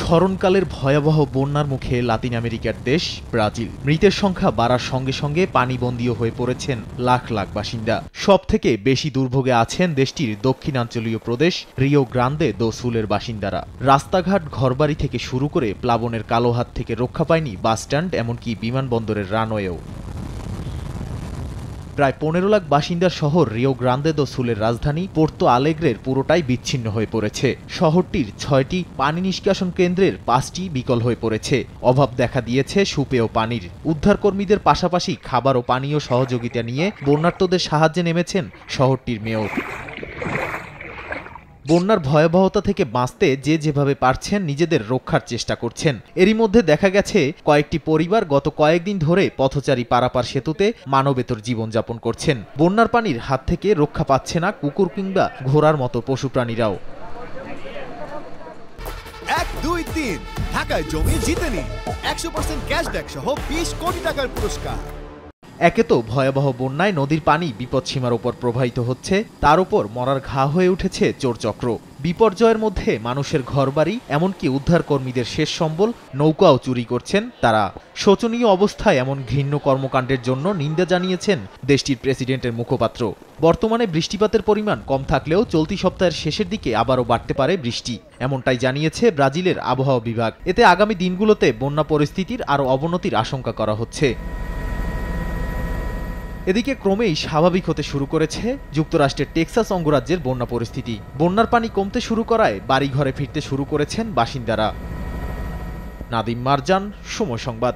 স্মরণকালের ভয়াবহ বন্যার মুখে লাতিন আমেরিকার দেশ ব্রাজিল মৃতের সংখ্যা বাড়ার সঙ্গে সঙ্গে পানিবন্দীয় হয়ে পড়েছেন লাখ লাখ বাসিন্দা সব থেকে বেশি দুর্ভোগে আছেন দেশটির দক্ষিণাঞ্চলীয় প্রদেশ রিও গ্রান্দে দোসুলের বাসিন্দারা রাস্তাঘাট ঘরবাড়ি থেকে শুরু করে প্লাবনের কালো হাত থেকে রক্ষা পায়নি বাসস্ট্যান্ড এমনকি বিমানবন্দরের রানওয়েও প্রায় পনেরো লাখ বাসিন্দার শহর রিও গ্রান্দে দো সুলের রাজধানী পোর্তো আলেগ্রের পুরোটাই বিচ্ছিন্ন হয়ে পড়েছে শহরটির ছয়টি পানি নিষ্কাশন কেন্দ্রের পাঁচটি বিকল হয়ে পড়েছে অভাব দেখা দিয়েছে সুপেয় পানির উদ্ধারকর্মীদের পাশাপাশি খাবার ও পানীয় সহযোগিতা নিয়ে বন্যার্তদের সাহায্যে নেমেছেন শহরটির মেয়র বন্যার ভয়াবহতা থেকে বাঁচতে যে যেভাবে পারছেন নিজেদের রক্ষার চেষ্টা করছেন এরই মধ্যে দেখা গেছে কয়েকটি পরিবার গত কয়েকদিন ধরে পথচারী পারাপার সেতুতে মানবেতর জীবনযাপন করছেন বন্যার পানির হাত থেকে রক্ষা পাচ্ছে না কুকুর কিংবা ঘোড়ার মতো পশু প্রাণীরাও এক দুই তিন ঢাকায় জমি জিতেনি একশো পার্সেন্ট ক্যাশব্যাক সহ বিশ কোটি টাকার পুরস্কার একে তো ভয়াবহ বন্যায় নদীর পানি বিপদসীমার ওপর প্রবাহিত হচ্ছে তার উপর মরার ঘা হয়ে উঠেছে চোরচক্র বিপর্যয়ের মধ্যে মানুষের ঘরবাড়ি এমনকি উদ্ধারকর্মীদের শেষ সম্বল নৌকাও চুরি করছেন তারা শোচনীয় অবস্থায় এমন ঘৃণ্য কর্মকাণ্ডের জন্য নিন্দা জানিয়েছেন দেশটির প্রেসিডেন্টের মুখপাত্র বর্তমানে বৃষ্টিপাতের পরিমাণ কম থাকলেও চলতি সপ্তাহের শেষের দিকে আবারও বাড়তে পারে বৃষ্টি এমনটাই জানিয়েছে ব্রাজিলের আবহাওয়া বিভাগ এতে আগামী দিনগুলোতে বন্যা পরিস্থিতির আরও অবনতির আশঙ্কা করা হচ্ছে এদিকে ক্রমেই স্বাভাবিক হতে শুরু করেছে যুক্তরাষ্ট্রের টেক্সাস অঙ্গরাজ্যের বন্যা পরিস্থিতি বন্যার পানি কমতে শুরু করায় বাড়িঘরে ফিরতে শুরু করেছেন বাসিন্দারা নাদিম মারজান সময় সংবাদ